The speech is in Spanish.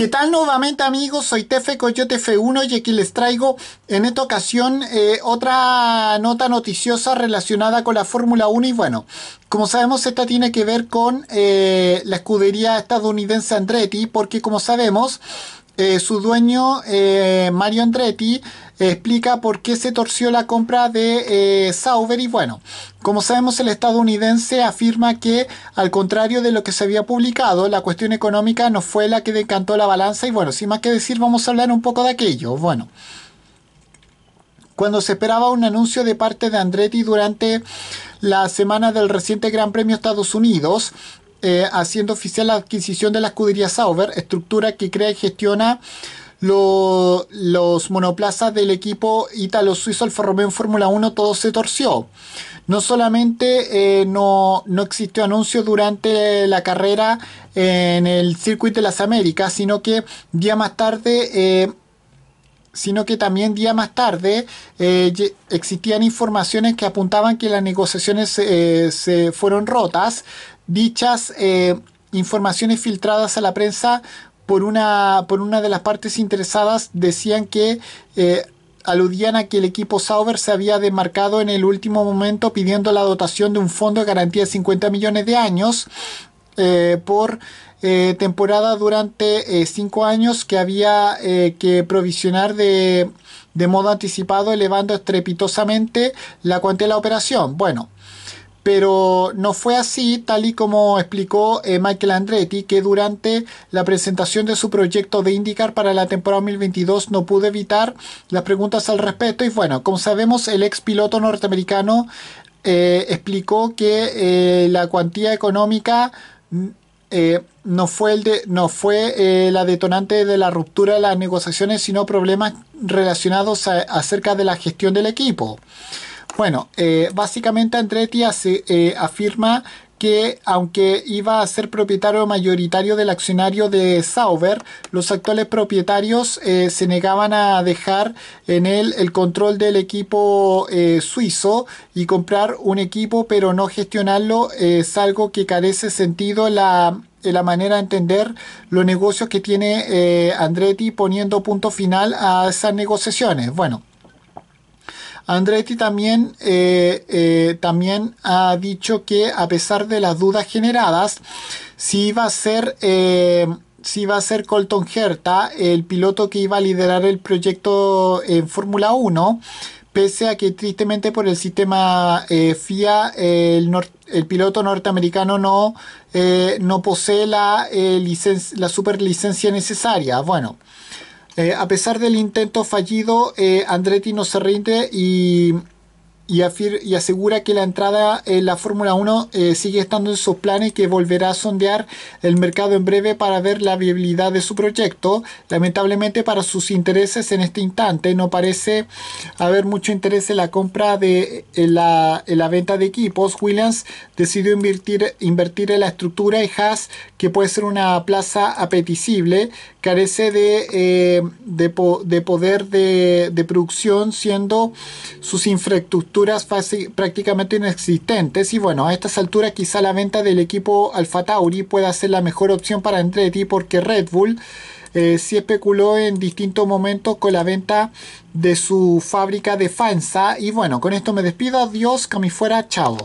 ¿Qué tal nuevamente amigos? Soy Tefe Coyote F1 y aquí les traigo en esta ocasión eh, otra nota noticiosa relacionada con la Fórmula 1 y bueno, como sabemos esta tiene que ver con eh, la escudería estadounidense Andretti porque como sabemos eh, su dueño, eh, Mario Andretti, explica por qué se torció la compra de eh, Sauber y bueno, como sabemos el estadounidense afirma que al contrario de lo que se había publicado, la cuestión económica no fue la que decantó la balanza y bueno, sin más que decir vamos a hablar un poco de aquello. Bueno, cuando se esperaba un anuncio de parte de Andretti durante la semana del reciente Gran Premio Estados Unidos, eh, haciendo oficial la adquisición de la escudería Sauber, estructura que crea y gestiona los monoplazas del equipo ítalo-suizo Alfa Romeo en Fórmula 1, todo se torció. No solamente eh, no, existió anuncio durante la carrera en el circuito de las Américas, sino que día más tarde... Eh, sino que también día más tarde existían informaciones que apuntaban que las negociaciones se fueron rotas dichas eh, informaciones filtradas a la prensa por una, por una de las partes interesadas decían que eh, aludían a que el equipo Sauber se había demarcado en el último momento pidiendo la dotación de un fondo de garantía de 50 millones de años eh, por temporada durante 5 años que había que provisionar de, de modo anticipado elevando estrepitosamente la cuantía de la operación. Bueno, pero no fue así, tal y como explicó eh, Michael Andretti, que durante la presentación de su proyecto de IndyCar para la temporada 2022 no pudo evitar las preguntas al respecto. Y bueno, como sabemos, el ex piloto norteamericano eh, explicó que eh, la cuantía económica mm, no fue, el no fue la detonante de la ruptura de las negociaciones, sino problemas relacionados acerca de la gestión del equipo. Bueno, eh, básicamente Andretti eh, afirma que aunque iba a ser propietario mayoritario del accionario de Sauber, los actuales propietarios eh, se negaban a dejar en él el control del equipo suizo y comprar un equipo pero no gestionarlo es algo que carece sentido la la manera de entender los negocios que tiene Andretti poniendo punto final a esas negociaciones. Bueno, Andretti también, eh, eh, también ha dicho que a pesar de las dudas generadas, si iba a ser... va eh, a ser Colton Herta, el piloto que iba a liderar el proyecto en Fórmula 1, pese a que tristemente por el sistema FIA el, piloto norteamericano no, no posee la, la superlicencia necesaria. Bueno, eh, a pesar del intento fallido, eh, Andretti no se rinde y, asegura que la entrada en la Fórmula 1 eh, sigue estando en sus planes y que volverá a sondear el mercado en breve para ver la viabilidad de su proyecto. Lamentablemente para sus intereses en este instante no parece haber mucho interés en la compra de la, venta de equipos. Williams decidió invertir, en la estructura de Haas, que puede ser una plaza apetecible carece de, eh, de, poder de, producción, siendo sus infraestructuras prácticamente inexistentes. Y bueno, a estas alturas quizá la venta del equipo Alfa Tauri pueda ser la mejor opción para Andretti porque Red Bull eh, sí especuló en distintos momentos con la venta de su fábrica de Fansa. Y bueno, con esto me despido. Adiós, que fuera. Chao.